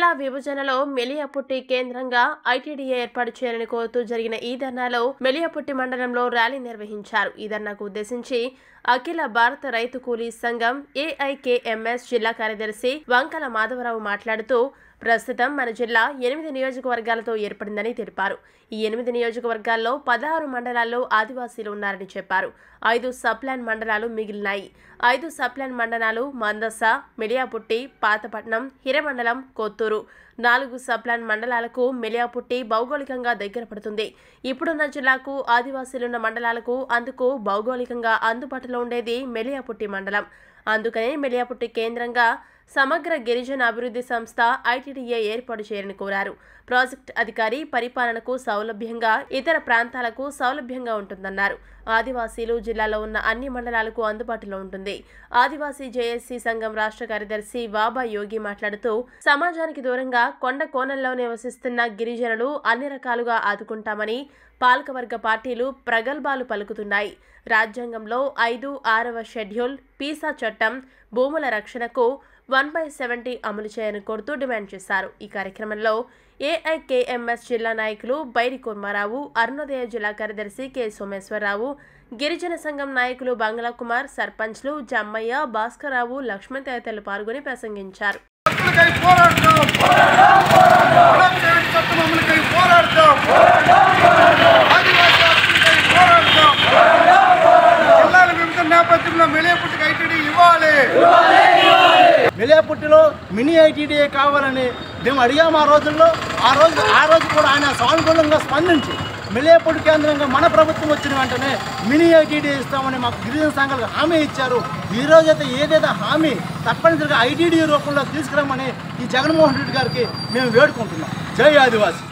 జిల్లా విభజనలో మెలియపుట్టి కేంద్రంగా ఐటీడీఏ ఏర్పాటు చేయాలని కోరుతూ జరిగిన ఈ ధర్నాలో మెలియపుట్టి మండలంలో ర్యాలీ నిర్వహించారు ఈ ధర్నాకు ఉద్దేశించి అఖిల భారత రైతు కూలీ సంఘం ఏఐకేఎంఎస్ జిల్లా కార్యదర్శి వంకల మాధవరావు మాట్లాడుతూ ప్రస్తుతం మన జిల్లా ఎనిమిది నియోజకవర్గాలతో ఏర్పడిందని తెలిపారు ఈ ఎనిమిది నియోజకవర్గాల్లో పదహారు మండలాల్లో ఆదివాసీలు ఉన్నారని చెప్పారు ఐదు సబ్లాన్ మండలాలు మిగిలినాయి ఐదు సబ్లాన్ మండలాలు మందస మిలియాపుట్టి పాతపట్నం హిరమండలం కొత్తూరు నాలుగు సబ్లాన్ మండలాలకు మిలియాపుట్టి భౌగోళికంగా దగ్గర పడుతుంది ఇప్పుడున్న జిల్లాకు ఆదివాసీలున్న మండలాలకు అందుకు భౌగోళికంగా అందుబాటులో ఉండేది మెలియాపుట్టి మండలం అందుకనే మెలియాపుట్టి కేంద్రంగా సమగ్ర గిరిజన అభివృద్ధి సంస్థ ఐటీడీఏ ఏర్పాటు చేయాలని కోరారు ప్రాజెక్ట్ అధికారి పరిపాలనకు సౌలభ్యంగా ఇతర ప్రాంతాలకు సౌలభ్యంగా ఉంటుందన్నారు ఆదివాసీలు జిల్లాలో ఉన్న అన్ని మండలాలకు అందుబాటులో ఉంటుంది ఆదివాసీ జేఎస్సీ సంఘం రాష్ట్ర కార్యదర్శి బాబా యోగి మాట్లాడుతూ సమాజానికి దూరంగా కొండ కోణంలో నివసిస్తున్న గిరిజనులు అన్ని రకాలుగా ఆదుకుంటామని పాలకవర్గ పార్టీలు ప్రగల్భాలు పలుకుతున్నాయి రాజ్యాంగంలో ఐదు ఆరవ షెడ్యూల్ పీసా చట్టం భూముల రక్షణకు వన్ బై సెవెంటీ అమలు చేయని కోరుతూ డిమాండ్ చేశారు ఈ కార్యక్రమంలో ఏఐకేఎంఎస్ జిల్లా నాయకులు బైరి కుమారావు అరుణోదయ జిల్లా కార్యదర్శి కె సోమేశ్వరరావు గిరిజన సంఘం నాయకులు బంగ్లా కుమార్ సర్పంచ్లు జమ్మయ్య భాస్కరరావు లక్ష్మణ్ తదితరులు పాల్గొని ప్రసంగించారు వెలియాపుట్టిలో మినీ ఐటీడీఏ కావాలని మేము అడిగాము ఆ రోజుల్లో ఆ రోజు ఆ రోజు కూడా ఆయన సానుకూలంగా స్పందించి మిలేపూడి కేంద్రంగా మన ప్రభుత్వం వచ్చిన వెంటనే మినీ ఐటీడీ ఇస్తామని మాకు గిరిజన సంఘాలకు హామీ ఇచ్చారు ఈ రోజైతే ఏదైతే హామీ తప్పనిసరిగా ఐటీడీ రూపంలో తీసుకురామని ఈ జగన్మోహన్ రెడ్డి గారికి మేము వేడుకుంటున్నాం జై ఆదివాసీ